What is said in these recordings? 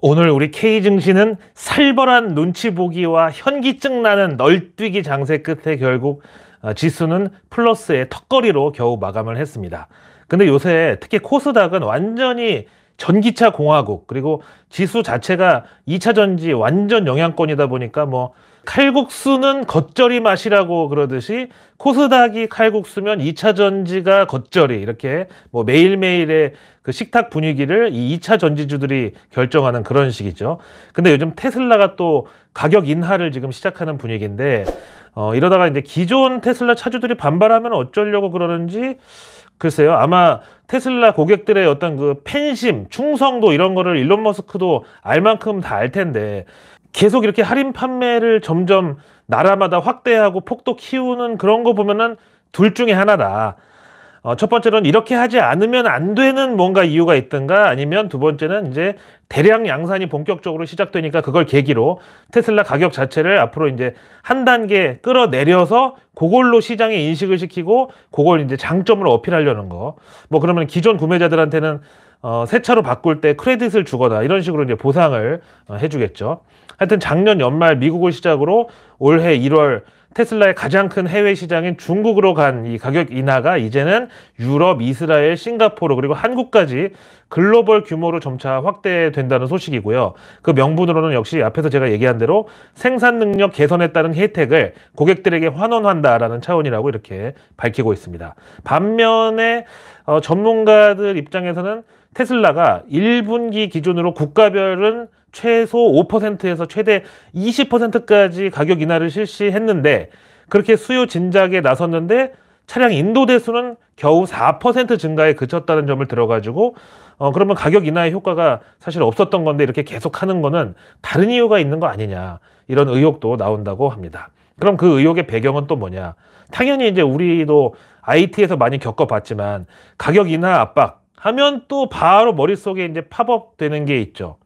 오늘 우리 K증시는 살벌한 눈치 보기와 현기증 나는 널뛰기 장세 끝에 결국 어, 지수는 플러스의 턱걸이로 겨우 마감을 했습니다. 근데 요새 특히 코스닥은 완전히 전기차 공화국 그리고 지수 자체가 2차 전지 완전 영향권이다 보니까 뭐 칼국수는 겉절이 맛이라고 그러듯이 코스닥이 칼국수면 2차 전지가 겉절이 이렇게 뭐 매일매일의 그 식탁 분위기를 이 2차 전지주들이 결정하는 그런 식이죠. 근데 요즘 테슬라가 또 가격 인하를 지금 시작하는 분위기인데 어 이러다가 이제 기존 테슬라 차주들이 반발하면 어쩌려고 그러는지 글쎄요. 아마 테슬라 고객들의 어떤 그 팬심, 충성도 이런 거를 일론 머스크도 알 만큼 다 알 텐데 계속 이렇게 할인 판매를 점점 나라마다 확대하고 폭도 키우는 그런 거 보면은 둘 중에 하나다. 어, 첫 번째로는 이렇게 하지 않으면 안 되는 뭔가 이유가 있든가 아니면 두 번째는 이제 대량 양산이 본격적으로 시작되니까 그걸 계기로 테슬라 가격 자체를 앞으로 이제 한 단계 끌어내려서 그걸로 시장에 인식을 시키고 그걸 이제 장점을 어필하려는 거. 뭐 그러면 기존 구매자들한테는 어, 새 차로 바꿀 때 크레딧을 주거나 이런 식으로 이제 보상을 어, 해주겠죠. 하여튼 작년 연말 미국을 시작으로 올해 1월 테슬라의 가장 큰 해외 시장인 중국으로 간 이 가격 인하가 이제는 유럽, 이스라엘, 싱가포르 그리고 한국까지 글로벌 규모로 점차 확대된다는 소식이고요. 그 명분으로는 역시 앞에서 제가 얘기한 대로 생산 능력 개선에 따른 혜택을 고객들에게 환원한다라는 차원이라고 이렇게 밝히고 있습니다. 반면에 어, 전문가들 입장에서는 테슬라가 1분기 기준으로 국가별은 최소 5%에서 최대 20%까지 가격 인하를 실시했는데 그렇게 수요 진작에 나섰는데 차량 인도 대수는 겨우 4% 증가에 그쳤다는 점을 들어가지고 어 그러면 가격 인하의 효과가 사실 없었던 건데 이렇게 계속 하는 거는 다른 이유가 있는 거 아니냐 이런 의혹도 나온다고 합니다. 그럼 그 의혹의 배경은 또 뭐냐? 당연히 이제 우리도 IT에서 많이 겪어봤지만 가격 인하 압박 하면 또 바로 머릿속에 이제 팝업되는 게 있죠.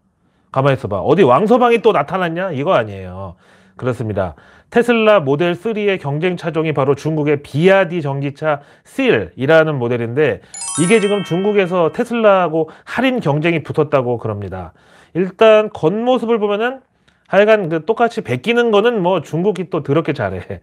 가만히 있어봐. 어디 왕서방이 또 나타났냐? 이거 아니에요. 그렇습니다. 테슬라 모델 3의 경쟁 차종이 바로 중국의 비아디 전기차 씰이라는 모델인데 이게 지금 중국에서 테슬라하고 할인 경쟁이 붙었다고 그럽니다. 일단 겉모습을 보면은 하여간 그 똑같이 베끼는 거는 뭐 중국이 또 더럽게 잘해.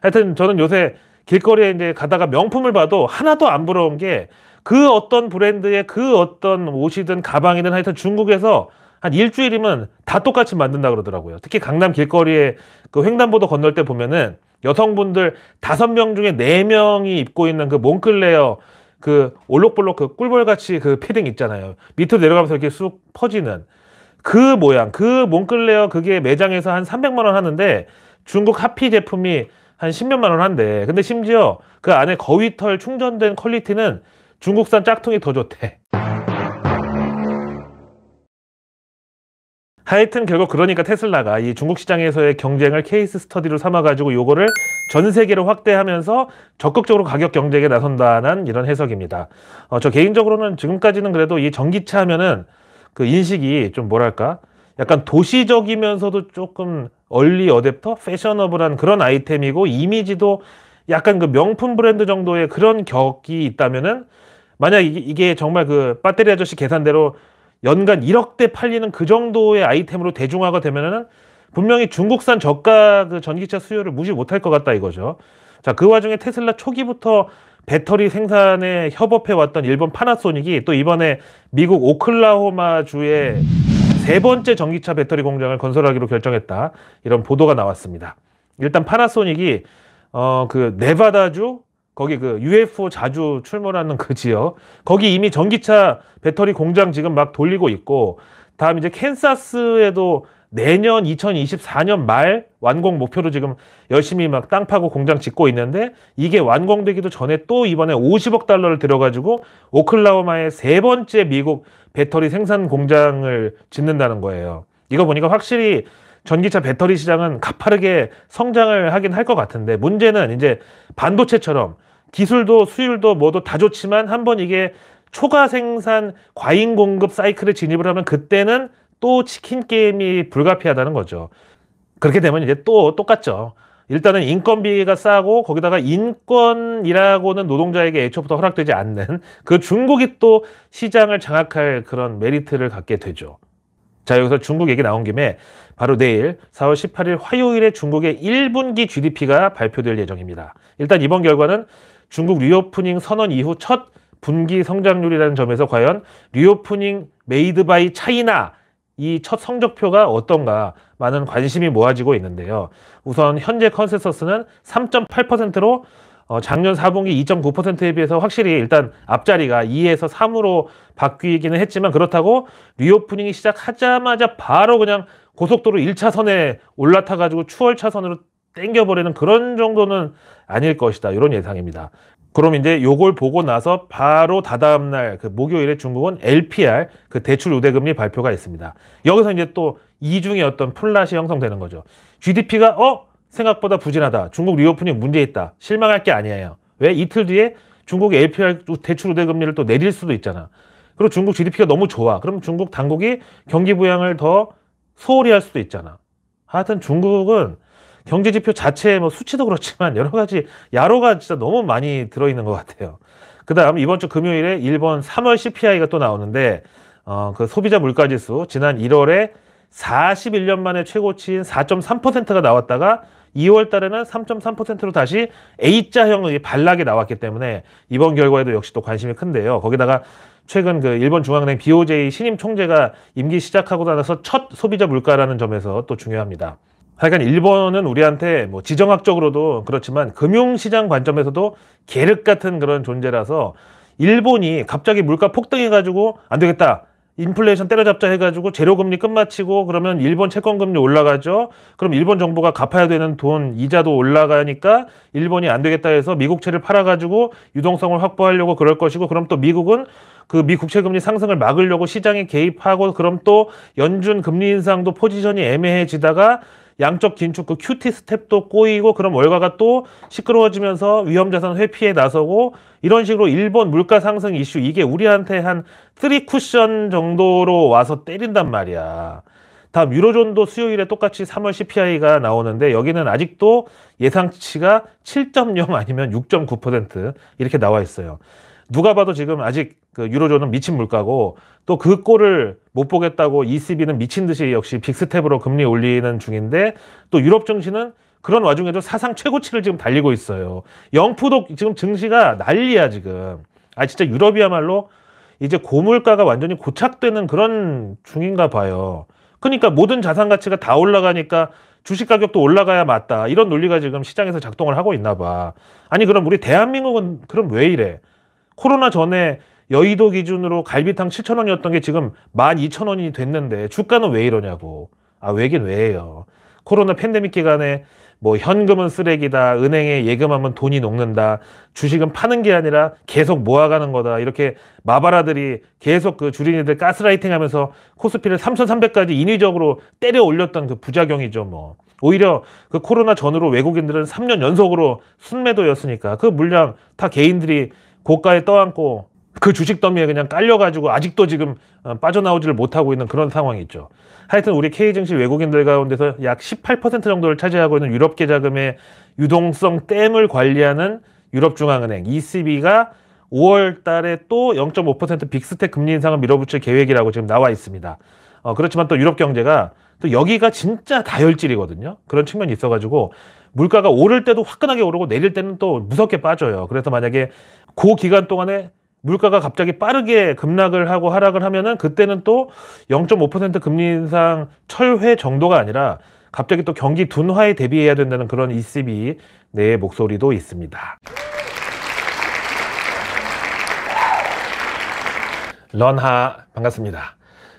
하여튼 저는 요새 길거리에 이제 가다가 명품을 봐도 하나도 안 부러운 게 그 어떤 브랜드의 그 어떤 옷이든 가방이든 하여튼 중국에서 한 일주일이면 다 똑같이 만든다 그러더라고요. 특히 강남 길거리에 그 횡단보도 건널 때 보면은 여성분들 다섯 명 중에 네명이 입고 있는 그 몽클레어 그 올록볼록 그 꿀벌같이 그 패딩 있잖아요. 밑으로 내려가면서 이렇게 쑥 퍼지는 그 모양, 그 몽클레어 그게 매장에서 한 300만 원 하는데 중국 하피 제품이 한 10몇만 원 한대. 근데 심지어 그 안에 거위털 충전된 퀄리티는 중국산 짝퉁이 더 좋대. 하여튼 결국 그러니까 테슬라가 이 중국 시장에서의 경쟁을 케이스 스터디로 삼아가지고 요거를 전 세계로 확대하면서 적극적으로 가격 경쟁에 나선다는 이런 해석입니다. 어, 저 개인적으로는 지금까지는 그래도 이 전기차 하면은 그 인식이 좀 뭐랄까 약간 도시적이면서도 조금 얼리 어댑터 패셔너블한 그런 아이템이고 이미지도 약간 그 명품 브랜드 정도의 그런 격이 있다면은 만약 이게 정말 그 배터리 아저씨 계산대로 연간 1억대 팔리는 그 정도의 아이템으로 대중화가 되면은 분명히 중국산 저가 그 전기차 수요를 무시 못할 것 같다 이거죠. 자, 그 와중에 테슬라 초기부터 배터리 생산에 협업해 왔던 일본 파나소닉이 또 이번에 미국 오클라호마 주에 세 번째 전기차 배터리 공장을 건설하기로 결정했다. 이런 보도가 나왔습니다. 일단 파나소닉이 어 그 네바다주 거기 그 UFO 자주 출몰하는 그 지역 거기 이미 전기차 배터리 공장 지금 막 돌리고 있고 다음 이제 캔사스에도 내년 2024년 말 완공 목표로 지금 열심히 막 땅 파고 공장 짓고 있는데 이게 완공되기도 전에 또 이번에 50억 달러를 들여가지고 오클라호마의 세 번째 미국 배터리 생산 공장을 짓는다는 거예요. 이거 보니까 확실히 전기차 배터리 시장은 가파르게 성장을 하긴 할 것 같은데 문제는 이제 반도체처럼 기술도 수율도 뭐도 다 좋지만 한번 이게 초과 생산 과잉 공급 사이클에 진입을 하면 그때는 또 치킨 게임이 불가피하다는 거죠. 그렇게 되면 이제 또 똑같죠. 일단은 인건비가 싸고 거기다가 인권이라고는 노동자에게 애초부터 허락되지 않는 그 중국이 또 시장을 장악할 그런 메리트를 갖게 되죠. 자 여기서 중국 얘기 나온 김에 바로 내일 4월 18일 화요일에 중국의 1분기 GDP가 발표될 예정입니다. 일단 이번 결과는 중국 리오프닝 선언 이후 첫 분기 성장률이라는 점에서 과연 리오프닝 메이드 바이 차이나 이 첫 성적표가 어떤가 많은 관심이 모아지고 있는데요. 우선 현재 컨센서스는 3.8%로 어, 작년 4분기 2.9%에 비해서 확실히 일단 앞자리가 2에서 3으로 바뀌기는 했지만 그렇다고 리오프닝이 시작하자마자 바로 그냥 고속도로 1차선에 올라타가지고 추월 차선으로 땡겨버리는 그런 정도는 아닐 것이다. 이런 예상입니다. 그럼 이제 요걸 보고 나서 바로 다다음날 그 목요일에 중국은 LPR 그 대출 우대금리 발표가 있습니다. 여기서 이제 또 이중의 어떤 플랫이 형성되는 거죠. GDP가 어 생각보다 부진하다. 중국 리오프닝 문제 있다. 실망할 게 아니에요. 왜 이틀 뒤에 중국이 LPR 대출 우대 금리를 또 내릴 수도 있잖아. 그리고 중국 GDP가 너무 좋아. 그럼 중국 당국이 경기 부양을 더 소홀히 할 수도 있잖아. 하여튼 중국은 경제 지표 자체의 뭐 수치도 그렇지만 여러 가지 야로가 진짜 너무 많이 들어 있는 것 같아요. 그다음 이번 주 금요일에 일본 3월 CPI가 또 나오는데 어, 그 소비자 물가 지수 지난 1월에 41년 만에 최고치인 4.3%가 나왔다가 2월 달에는 3.3%로 다시 a 자형이 반락이 나왔기 때문에 이번 결과에도 역시 또 관심이 큰데요. 거기다가 최근 그 일본 중앙은행 BOJ 신임 총재가 임기 시작하고 나서 첫 소비자 물가라는 점에서 또 중요합니다. 하여간 일본은 우리한테 뭐 지정학적으로도 그렇지만 금융시장 관점에서도 계륵 같은 그런 존재라서 일본이 갑자기 물가 폭등해가지고 안 되겠다. 인플레이션 때려잡자 해가지고 재료금리 끝마치고 그러면 일본 채권금리 올라가죠. 그럼 일본 정부가 갚아야 되는 돈 이자도 올라가니까 일본이 안 되겠다 해서 미국채를 팔아가지고 유동성을 확보하려고 그럴 것이고 그럼 또 미국은 그미 국채금리 상승을 막으려고 시장에 개입하고 그럼 또 연준 금리 인상도 포지션이 애매해지다가 양적 긴축 그 큐티 스텝도 꼬이고 그럼 월가가 또 시끄러워지면서 위험자산 회피에 나서고 이런 식으로 일본 물가 상승 이슈 이게 우리한테 한 3쿠션 정도로 와서 때린단 말이야. 다음 유로존도 수요일에 똑같이 3월 CPI가 나오는데 여기는 아직도 예상치가 7.0 아니면 6.9% 이렇게 나와 있어요. 누가 봐도 지금 아직 그 유로존은 미친 물가고 또 그 꼴을 못 보겠다고 ECB는 미친 듯이 역시 빅스텝으로 금리 올리는 중인데 또 유럽 증시는 그런 와중에도 사상 최고치를 지금 달리고 있어요. 영포도 지금 증시가 난리야 지금. 아 진짜 유럽이야말로 이제 고물가가 완전히 고착되는 그런 중인가 봐요. 그러니까 모든 자산 가치가 다 올라가니까 주식 가격도 올라가야 맞다. 이런 논리가 지금 시장에서 작동을 하고 있나 봐. 아니 그럼 우리 대한민국은 그럼 왜 이래? 코로나 전에 여의도 기준으로 갈비탕 7,000원이었던 게 지금 12,000원이 됐는데 주가는 왜 이러냐고. 아, 왜긴 왜예요. 코로나 팬데믹 기간에 뭐 현금은 쓰레기다. 은행에 예금하면 돈이 녹는다. 주식은 파는 게 아니라 계속 모아가는 거다. 이렇게 마바라들이 계속 그 주린이들 가스라이팅 하면서 코스피를 3,300까지 인위적으로 때려 올렸던 그 부작용이죠, 뭐. 오히려 그 코로나 전으로 외국인들은 3년 연속으로 순매도였으니까 그 물량 다 개인들이 고가에 떠안고 그 주식 더미에 그냥 깔려가지고 아직도 지금 어, 빠져나오지를 못하고 있는 그런 상황이 있죠. 하여튼 우리 K증시 외국인들 가운데서 약 18% 정도를 차지하고 있는 유럽계 자금의 유동성 댐을 관리하는 유럽중앙은행 ECB가 5월 달에 또 0.5% 빅스텝 금리 인상을 밀어붙일 계획이라고 지금 나와 있습니다. 어, 그렇지만 또 유럽 경제가 또 여기가 진짜 다혈질이거든요. 그런 측면이 있어가지고 물가가 오를 때도 화끈하게 오르고 내릴 때는 또 무섭게 빠져요. 그래서 만약에 그 기간 동안에 물가가 갑자기 빠르게 급락을 하고 하락을 하면은 그때는 또 0.5% 금리 인상 철회 정도가 아니라 갑자기 또 경기 둔화에 대비해야 된다는 그런 ECB 내 목소리도 있습니다. 런하 반갑습니다.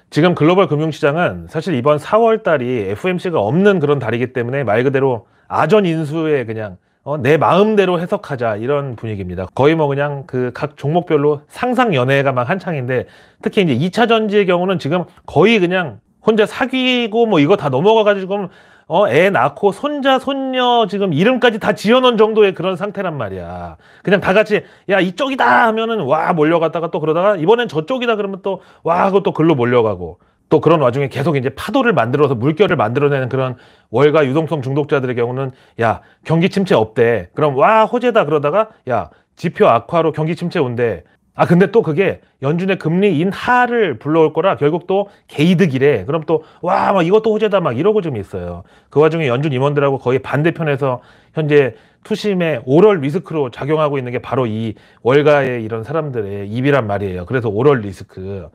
지금 글로벌 금융시장은 사실 이번 4월 달이 FMC가 없는 그런 달이기 때문에 말 그대로 아전 인수에 그냥 어, 내 마음대로 해석하자 이런 분위기입니다. 거의 뭐 그냥 그 각 종목별로 상상 연애가 막 한창인데 특히 이제 2차 전지의 경우는 지금 거의 그냥 혼자 사귀고 뭐 이거 다 넘어가 가지고 어, 애 낳고 손자 손녀 지금 이름까지 다 지어놓은 정도의 그런 상태란 말이야. 그냥 다 같이 야 이쪽이다 하면은 와 몰려갔다가 또 그러다가 이번엔 저쪽이다 그러면 또와 하고 또 글로 몰려가고 또 그런 와중에 계속 이제 파도를 만들어서 물결을 만들어내는 그런 월가 유동성 중독자들의 경우는 야 경기 침체 없대 그럼 와 호재다 그러다가 야 지표 악화로 경기 침체 온대 아 근데 또 그게 연준의 금리 인하를 불러올 거라 결국 또 개이득이래 그럼 또와막 이것도 호재다 막 이러고 좀 있어요 그 와중에 연준 임원들하고 거의 반대편에서 현재 투심의 오럴 리스크로 작용하고 있는 게 바로 이 월가의 이런 사람들의 입이란 말이에요 그래서 오럴 리스크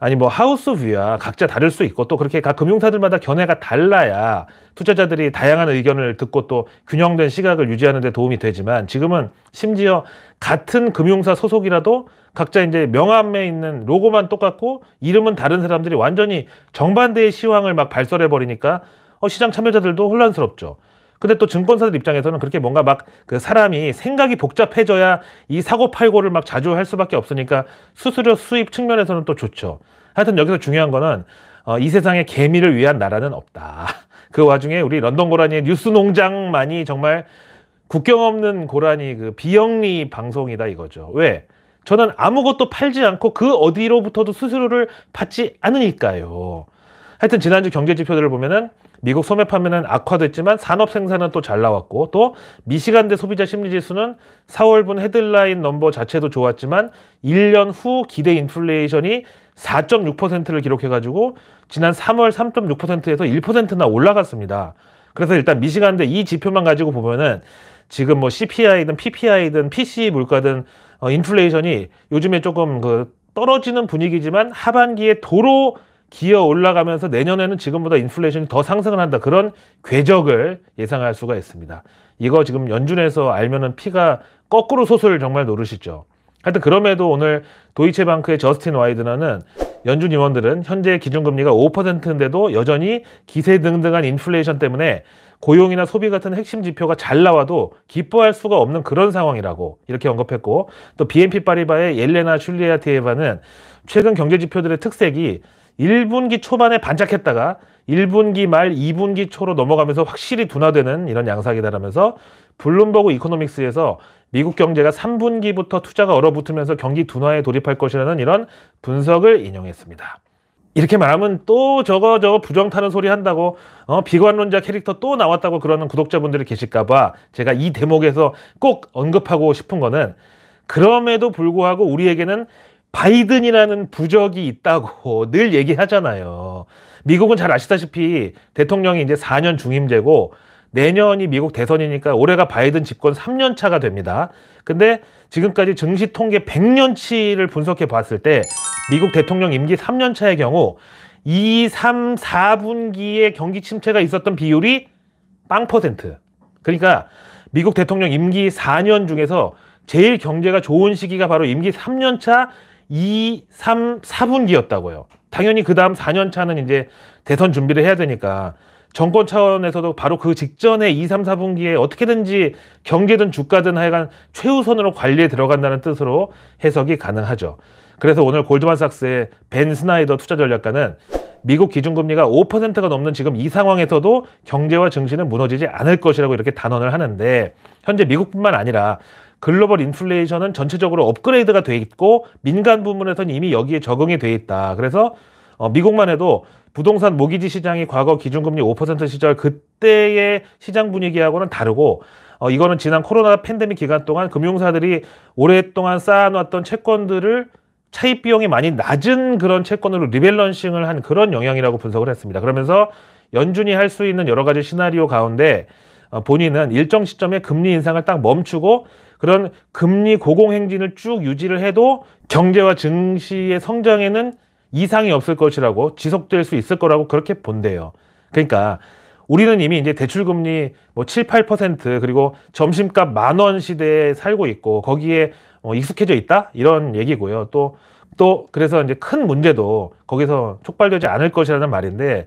아니 뭐 하우스 뷰야 각자 다를 수 있고 또 그렇게 각 금융사들마다 견해가 달라야 투자자들이 다양한 의견을 듣고 또 균형된 시각을 유지하는 데 도움이 되지만 지금은 심지어 같은 금융사 소속이라도 각자 이제 명함에 있는 로고만 똑같고 이름은 다른 사람들이 완전히 정반대의 시황을 막 발설해 버리니까 어 시장 참여자들도 혼란스럽죠. 근데 또 증권사들 입장에서는 그렇게 뭔가 막 그 사람이 생각이 복잡해져야 이 사고팔고를 막 자주 할 수밖에 없으니까 수수료 수입 측면에서는 또 좋죠. 하여튼 여기서 중요한 거는 어, 이 세상에 개미를 위한 나라는 없다. 그 와중에 우리 런던 고라니의 뉴스 농장만이 정말 국경 없는 고라니 그 비영리 방송이다 이거죠. 왜? 저는 아무것도 팔지 않고 그 어디로부터도 수수료를 받지 않으니까요. 하여튼 지난주 경제 지표들을 보면은 미국 소매 판매는 악화됐지만 산업 생산은 또 잘 나왔고 또 미시간대 소비자 심리 지수는 4월분 헤드라인 넘버 자체도 좋았지만 1년 후 기대 인플레이션이 4.6%를 기록해 가지고 지난 3월 3.6%에서 1%나 올라갔습니다. 그래서 일단 미시간대 이 지표만 가지고 보면은 지금 뭐 CPI든 PPI든 PCE 물가든 어 인플레이션이 요즘에 조금 그 떨어지는 분위기지만 하반기에 도로 기어 올라가면서 내년에는 지금보다 인플레이션이 더 상승을 한다. 그런 궤적을 예상할 수가 있습니다. 이거 지금 연준에서 알면은 피가 거꾸로 소설 정말 노릇이죠. 하여튼 그럼에도 오늘 도이체방크의 저스틴 와이드너는 연준 임원들은 현재 기준금리가 5%인데도 여전히 기세등등한 인플레이션 때문에 고용이나 소비 같은 핵심 지표가 잘 나와도 기뻐할 수가 없는 그런 상황이라고 이렇게 언급했고 또 BNP 파리바의 옐레나 슐리아티에바는 최근 경제 지표들의 특색이 1분기 초반에 반짝했다가 1분기 말 2분기 초로 넘어가면서 확실히 둔화되는 이런 양상이다라면서 블룸버그 이코노믹스에서 미국 경제가 3분기부터 투자가 얼어붙으면서 경기 둔화에 돌입할 것이라는 이런 분석을 인용했습니다. 이렇게 말하면 또 저거 저거 부정 타는 소리 한다고 어, 비관론자 캐릭터 또 나왔다고 그러는 구독자분들이 계실까봐 제가 이 대목에서 꼭 언급하고 싶은 거는 그럼에도 불구하고 우리에게는 바이든이라는 부적이 있다고 늘 얘기하잖아요. 미국은 잘 아시다시피 대통령이 이제 4년 중임제고 내년이 미국 대선이니까 올해가 바이든 집권 3년 차가 됩니다. 근데 지금까지 증시 통계 100년치를 분석해 봤을 때 미국 대통령 임기 3년 차의 경우 2, 3, 4분기에 경기 침체가 있었던 비율이 빵 퍼센트. 그러니까 미국 대통령 임기 4년 중에서 제일 경제가 좋은 시기가 바로 임기 3년 차 2, 3, 4분기였다고요. 당연히 그 다음 4년 차는 이제 대선 준비를 해야 되니까 정권 차원에서도 바로 그 직전에 2, 3, 4분기에 어떻게든지 경제든 주가든 하여간 최우선으로 관리에 들어간다는 뜻으로 해석이 가능하죠. 그래서 오늘 골드만삭스의 벤 스나이더 투자 전략가는 미국 기준금리가 5%가 넘는 지금 이 상황에서도 경제와 증시는 무너지지 않을 것이라고 이렇게 단언을 하는데 현재 미국뿐만 아니라 글로벌 인플레이션은 전체적으로 업그레이드가 돼 있고 민간 부문에서는 이미 여기에 적응이 돼 있다. 그래서 어, 미국만 해도 부동산 모기지 시장이 과거 기준금리 5% 시절 그때의 시장 분위기하고는 다르고 어, 이거는 지난 코로나 팬데믹 기간 동안 금융사들이 오랫동안 쌓아놨던 채권들을 차입 비용이 많이 낮은 그런 채권으로 리밸런싱을 한 그런 영향이라고 분석을 했습니다. 그러면서 연준이 할 수 있는 여러 가지 시나리오 가운데 어, 본인은 일정 시점에 금리 인상을 딱 멈추고 그런 금리 고공행진을 쭉 유지를 해도 경제와 증시의 성장에는 이상이 없을 것이라고 지속될 수 있을 거라고 그렇게 본대요. 그러니까 우리는 이미 이제 대출금리 뭐 7, 8% 그리고 점심값 만원 시대에 살고 있고 거기에 어, 익숙해져 있다 이런 얘기고요. 또 또 그래서 이제 큰 문제도 거기서 촉발되지 않을 것이라는 말인데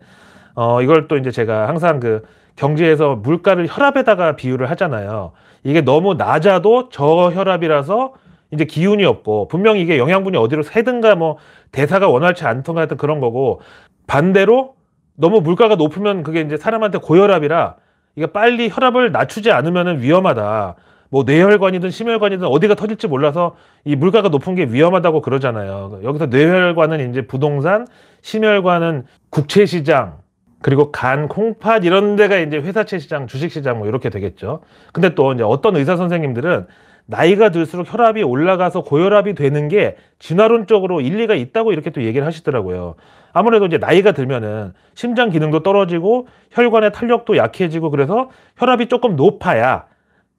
어 이걸 또 이제 제가 항상 그 경제에서 물가를 혈압에다가 비유를 하잖아요. 이게 너무 낮아도 저혈압이라서 이제 기운이 없고 분명히 이게 영양분이 어디로 새든가 뭐 대사가 원활치 않던가 하여튼 그런 거고 반대로 너무 물가가 높으면 그게 이제 사람한테 고혈압이라 이게 빨리 혈압을 낮추지 않으면 위험하다. 뭐 뇌혈관이든 심혈관이든 어디가 터질지 몰라서 이 물가가 높은 게 위험하다고 그러잖아요. 여기서 뇌혈관은 이제 부동산, 심혈관은 국채시장, 그리고 간, 콩팥 이런 데가 이제 회사채 시장, 주식 시장 뭐 이렇게 되겠죠. 근데 또 이제 어떤 의사 선생님들은 나이가 들수록 혈압이 올라가서 고혈압이 되는 게 진화론적으로 일리가 있다고 이렇게 또 얘기를 하시더라고요. 아무래도 이제 나이가 들면은 심장 기능도 떨어지고 혈관의 탄력도 약해지고 그래서 혈압이 조금 높아야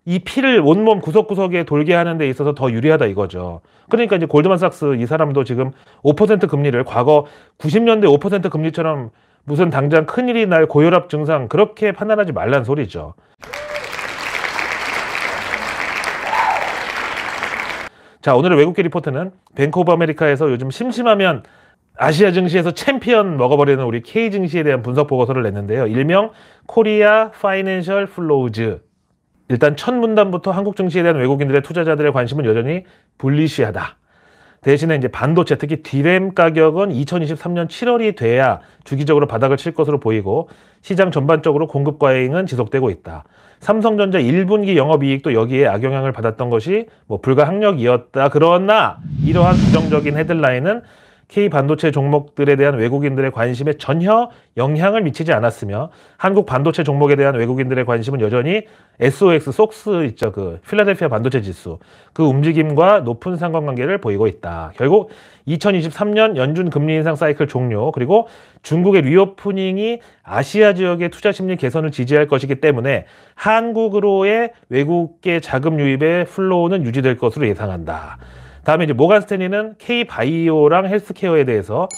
이 피를 온몸 구석구석에 돌게 하는 데 있어서 더 유리하다 이거죠. 그러니까 이제 골드만삭스 이 사람도 지금 5% 금리를 과거 90년대 5% 금리처럼 무슨 당장 큰일이 날 고혈압 증상 그렇게 판단하지 말란 소리죠. 자 오늘의 외국계 리포트는 뱅코브 아메리카에서 요즘 심심하면 아시아 증시에서 챔피언 먹어버리는 우리 K 증시에 대한 분석 보고서를 냈는데요. 일명 코리아 파이낸셜 플로우즈 일단 첫 문단부터 한국 증시에 대한 외국인들의 투자자들의 관심은 여전히 불리시하다. 대신에 이제 반도체 특히 디램 가격은 2023년 7월이 돼야 주기적으로 바닥을 칠 것으로 보이고 시장 전반적으로 공급 과잉은 지속되고 있다. 삼성전자 1분기 영업이익도 여기에 악영향을 받았던 것이 뭐 불가항력이었다. 그러나 이러한 부정적인 헤드라인은 K 반도체 종목들에 대한 외국인들의 관심에 전혀 영향을 미치지 않았으며 한국 반도체 종목에 대한 외국인들의 관심은 여전히 SOX 속스 있죠. 그 필라델피아 반도체 지수 그 움직임과 높은 상관관계를 보이고 있다. 결국 2023년 연준 금리 인상 사이클 종료 그리고 중국의 리오프닝이 아시아 지역의 투자 심리 개선을 지지할 것이기 때문에 한국으로의 외국계 자금 유입의 플로우는 유지될 것으로 예상한다. 다음에 이제 모간 스탠리는 K-바이오랑 헬스케어에 대해서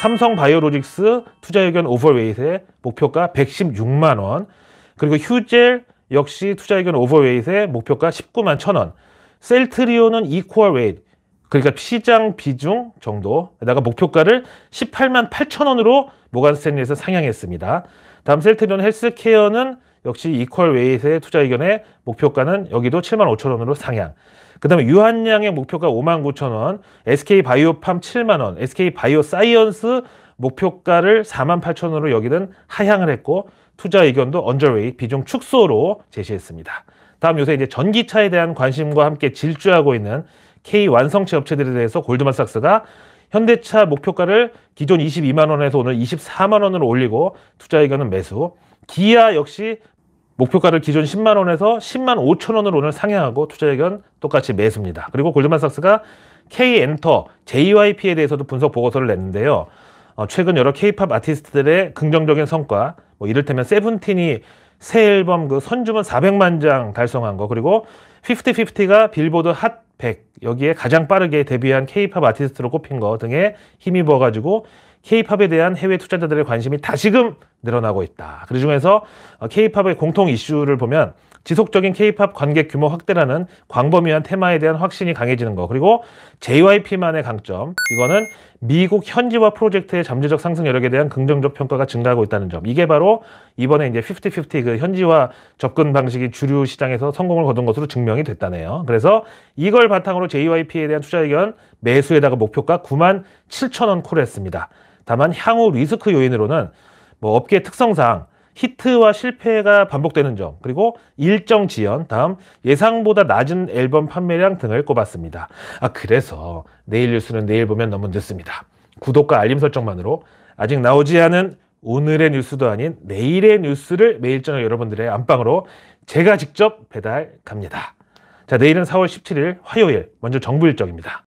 삼성 바이오로직스 투자 의견 오버웨이트의 목표가 116만 원 그리고 휴젤 역시 투자 의견 오버웨이트의 목표가 19만 천 원. 셀트리온은 이퀄 웨이트 그러니까 시장 비중 정도에다가 목표가를 18만 8천 원으로 모간 스탠리에서 상향했습니다. 다음 셀트리온 헬스케어는 역시 이퀄 웨이트의 투자 의견의 목표가는 여기도 7만 5천 원으로 상향. 그 다음에 유한양의 목표가 5만 9천 원, SK바이오팜 7만 원, SK바이오사이언스 목표가를 4만 8천 원으로 여기는 하향을 했고 투자 의견도 언저웨이 비중 축소로 제시했습니다. 다음 요새 이제 전기차에 대한 관심과 함께 질주하고 있는 K 완성차 업체들에 대해서 골드만삭스가 현대차 목표가를 기존 22만 원에서 오늘 24만 원으로 올리고 투자 의견은 매수. 기아 역시 목표가를 기존 10만 원에서 10만 5천 원으로 오늘 상향하고 투자 의견 똑같이 매수입니다. 그리고 골드만삭스가 K엔터, JYP에 대해서도 분석 보고서를 냈는데요. 어, 최근 여러 K-팝 아티스트들의 긍정적인 성과, 뭐 이를테면 세븐틴이 새 앨범 그 선주문 400만 장 달성한 거, 그리고 5050가 빌보드 핫 100 여기에 가장 빠르게 데뷔한 K-팝 아티스트로 꼽힌 거 등에 힘입어 가지고 K-팝에 대한 해외 투자자들의 관심이 다시금 늘어나고 있다. 그 중에서 케팝의 어, 공통 이슈를 보면 지속적인 케팝 관객 규모 확대라는 광범위한 테마에 대한 확신이 강해지는 거 그리고 JYP만의 강점 이거는 미국 현지화 프로젝트의 잠재적 상승 여력에 대한 긍정적 평가가 증가하고 있다는 점 이게 바로 이번에 이제 50-50그 현지화 접근 방식이 주류 시장에서 성공을 거둔 것으로 증명이 됐다네요 그래서 이걸 바탕으로 JYP에 대한 투자 의견 매수에다가 목표가 9만 7천 원 콜했습니다 다만 향후 리스크 요인으로는 뭐업계 특성상 히트와 실패가 반복되는 점, 그리고 일정 지연, 다음 예상보다 낮은 앨범 판매량 등을 꼽았습니다. 아, 그래서 내일 뉴스는 내일 보면 너무 늦습니다. 구독과 알림 설정만으로 아직 나오지 않은 오늘의 뉴스도 아닌 내일의 뉴스를 매일 저녁 여러분들의 안방으로 제가 직접 배달 갑니다. 자, 내일은 4월 17일 화요일, 먼저 정부 일정입니다.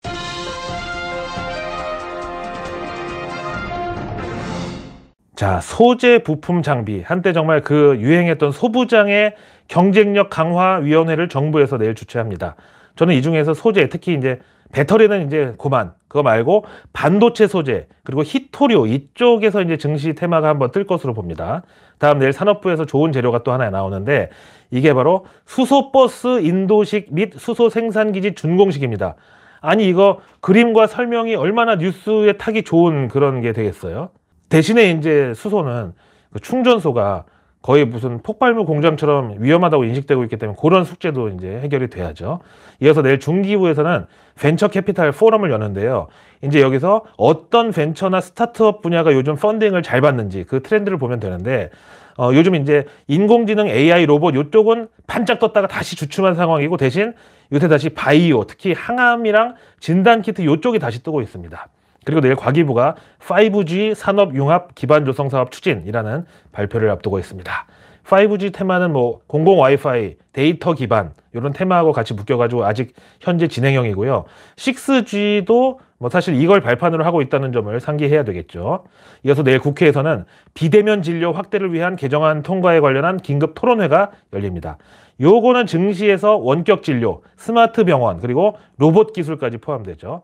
자, 소재 부품 장비. 한때 정말 그 유행했던 소부장의 경쟁력 강화 위원회를 정부에서 내일 주최합니다. 저는 이 중에서 소재, 특히 이제 배터리는 이제 고만 그거 말고 반도체 소재 그리고 히토류 이쪽에서 이제 증시 테마가 한번 뜰 것으로 봅니다. 다음 내일 산업부에서 좋은 재료가 또 하나 나오는데 이게 바로 수소버스 인도식 및 수소 생산기지 준공식입니다. 아니 이거 그림과 설명이 얼마나 뉴스에 타기 좋은 그런 게 되겠어요. 대신에 이제 수소는 그 충전소가 거의 무슨 폭발물 공장처럼 위험하다고 인식되고 있기 때문에 그런 숙제도 이제 해결이 돼야죠. 이어서 내일 중기부에서는 벤처 캐피탈 포럼을 여는데요. 이제 여기서 어떤 벤처나 스타트업 분야가 요즘 펀딩을 잘 받는지 그 트렌드를 보면 되는데 어, 요즘 이제 인공지능 AI 로봇 요쪽은 반짝 떴다가 다시 주춤한 상황이고 대신 요새 다시 바이오 특히 항암이랑 진단 키트 요쪽이 다시 뜨고 있습니다. 그리고 내일 과기부가 5G 산업융합 기반조성사업 추진이라는 발표를 앞두고 있습니다. 5G 테마는 뭐 공공 와이파이, 데이터 기반 이런 테마하고 같이 묶여가지고 아직 현재 진행형이고요. 6G도 뭐 사실 이걸 발판으로 하고 있다는 점을 상기해야 되겠죠. 이어서 내일 국회에서는 비대면 진료 확대를 위한 개정안 통과에 관련한 긴급 토론회가 열립니다. 요거는 증시에서 원격 진료, 스마트 병원, 그리고 로봇 기술까지 포함되죠.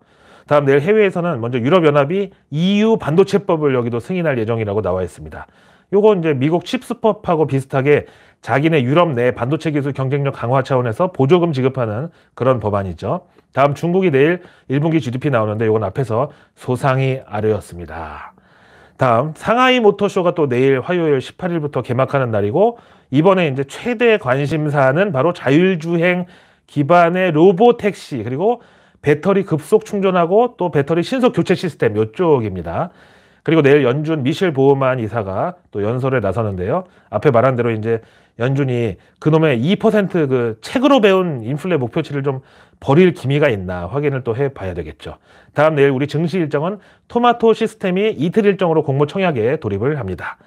다음 내일 해외에서는 먼저 유럽연합이 EU 반도체법을 여기도 승인할 예정이라고 나와 있습니다. 요건 이제 미국 칩스법하고 비슷하게 자기네 유럽 내 반도체 기술 경쟁력 강화 차원에서 보조금 지급하는 그런 법안이죠. 다음 중국이 내일 1분기 GDP 나오는데 요건 앞에서 소상히 아뢰었습니다. 다음 상하이 모터쇼가 또 내일 화요일 18일부터 개막하는 날이고 이번에 이제 최대 관심사는 바로 자율주행 기반의 로보 택시 그리고 배터리 급속 충전하고 또 배터리 신속 교체 시스템 요쪽입니다. 그리고 내일 연준 미실 보호만 이사가 또 연설에 나서는데요. 앞에 말한 대로 이제 연준이 그놈의 2%그 책으로 배운 인플레 목표치를 좀 버릴 기미가 있나 확인을 또 해봐야 되겠죠. 다음 내일 우리 증시 일정은 토마토 시스템이 이틀 일정으로 공모 청약에 돌입을 합니다.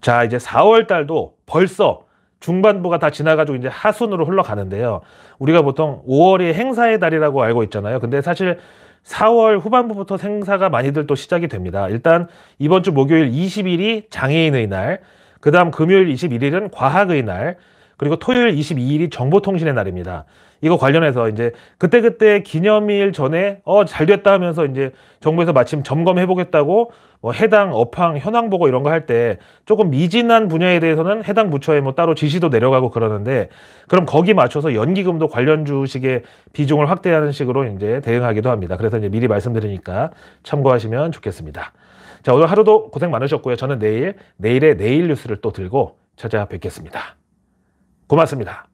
자, 이제 4월 달도 벌써 중반부가 다 지나가지고 이제 하순으로 흘러가는데요. 우리가 보통 5월이 행사의 달이라고 알고 있잖아요. 근데 사실 4월 후반부부터 행사가 많이들 또 시작이 됩니다. 일단 이번 주 목요일 20일이 장애인의 날, 그 다음 금요일 21일은 과학의 날, 그리고 토요일 22일이 정보통신의 날입니다. 이거 관련해서 이제 그때그때 기념일 전에 어, 잘 됐다 하면서 이제 정부에서 마침 점검해보겠다고 뭐 해당 업황 현황 보고 이런 거 할 때 조금 미진한 분야에 대해서는 해당 부처에 뭐 따로 지시도 내려가고 그러는데 그럼 거기 맞춰서 연기금도 관련 주식의 비중을 확대하는 식으로 이제 대응하기도 합니다. 그래서 이제 미리 말씀드리니까 참고하시면 좋겠습니다. 자, 오늘 하루도 고생 많으셨고요. 저는 내일 내일의 내일 뉴스를 또 들고 찾아뵙겠습니다. 고맙습니다.